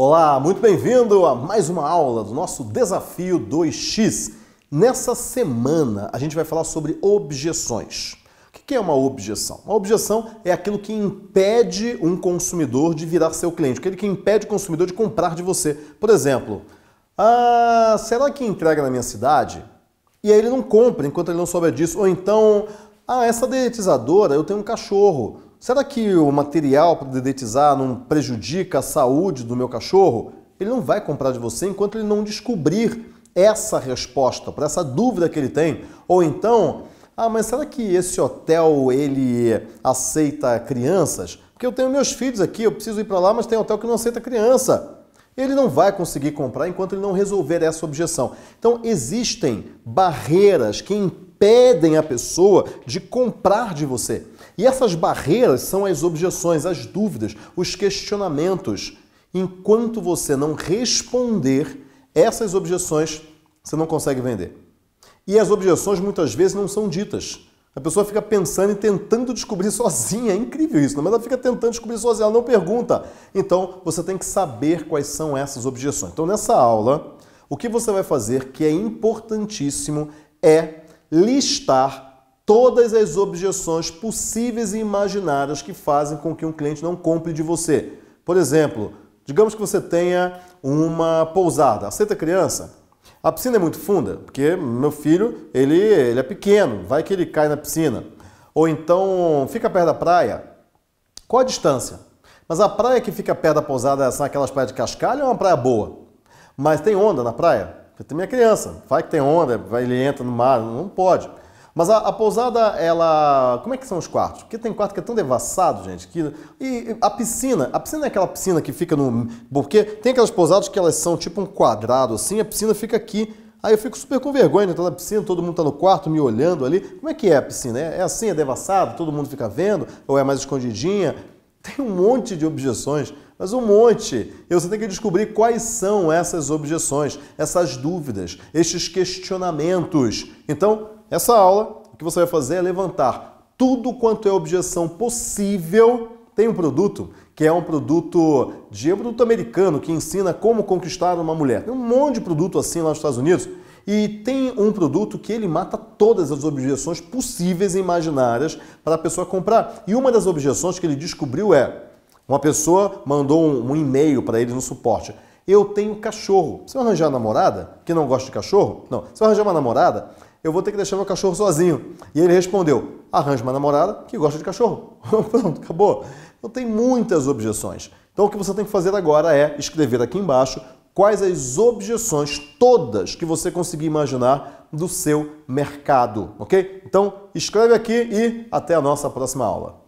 Olá, muito bem-vindo a mais uma aula do nosso Desafio 2x. Nessa semana a gente vai falar sobre objeções. O que é uma objeção? Uma objeção é aquilo que impede um consumidor de virar seu cliente, aquele que impede o consumidor de comprar de você. Por exemplo, ah, será que entrega na minha cidade? E aí ele não compra enquanto ele não souber disso. Ou então, ah, essa dedetizadora, eu tenho um cachorro. Será que o material para dedetizar não prejudica a saúde do meu cachorro? Ele não vai comprar de você enquanto ele não descobrir essa resposta para essa dúvida que ele tem. Ou então, ah, mas será que esse hotel ele aceita crianças? Porque eu tenho meus filhos aqui, eu preciso ir para lá, mas tem hotel que não aceita criança ele não vai conseguir comprar enquanto ele não resolver essa objeção. Então, existem barreiras que impedem a pessoa de comprar de você. E essas barreiras são as objeções, as dúvidas, os questionamentos. Enquanto você não responder essas objeções, você não consegue vender. E as objeções muitas vezes não são ditas. A pessoa fica pensando e tentando descobrir sozinha. É incrível isso, é? mas ela fica tentando descobrir sozinha, ela não pergunta. Então você tem que saber quais são essas objeções. Então nessa aula, o que você vai fazer, que é importantíssimo, é listar todas as objeções possíveis e imaginárias que fazem com que um cliente não compre de você. Por exemplo, digamos que você tenha uma pousada, aceita criança? A piscina é muito funda, porque meu filho, ele, ele é pequeno, vai que ele cai na piscina. Ou então, fica perto da praia. Qual a distância? Mas a praia que fica perto da pousada são aquelas praias de cascalho ou é uma praia boa? Mas tem onda na praia? Porque minha criança, vai que tem onda, vai, ele entra no mar, não pode. Mas a, a, pousada, ela. Como é que são os quartos? Porque tem quarto que é tão devassado, gente, que. E a piscina, a piscina é aquela piscina que fica no. Porque tem aquelas pousadas que elas são tipo um quadrado assim, a piscina fica aqui. Aí eu fico super com vergonha de entrar na piscina, todo mundo tá no quarto me olhando ali. Como é que é a piscina? É, é assim, é devassado, todo mundo fica vendo? Ou é mais escondidinha? Tem um monte de objeções mas um monte. E você tem que descobrir quais são essas objeções, essas dúvidas, estes questionamentos. Então, essa aula, o que você vai fazer é levantar tudo quanto é objeção possível. Tem um produto que é um produto de é um produto americano que ensina como conquistar uma mulher. Tem um monte de produto assim lá nos Estados Unidos. E tem um produto que ele mata todas as objeções possíveis e imaginárias para a pessoa comprar. E uma das objeções que ele descobriu é: uma pessoa mandou um, um e-mail para eles no suporte. Eu tenho cachorro. Você eu arranjar uma namorada que não gosta de cachorro? Não. Você eu arranjar uma namorada? Eu vou ter que deixar meu cachorro sozinho. E ele respondeu: Arranja uma namorada que gosta de cachorro. Pronto, acabou. Então tem muitas objeções. Então o que você tem que fazer agora é escrever aqui embaixo quais as objeções todas que você conseguir imaginar do seu mercado, ok? Então escreve aqui e até a nossa próxima aula.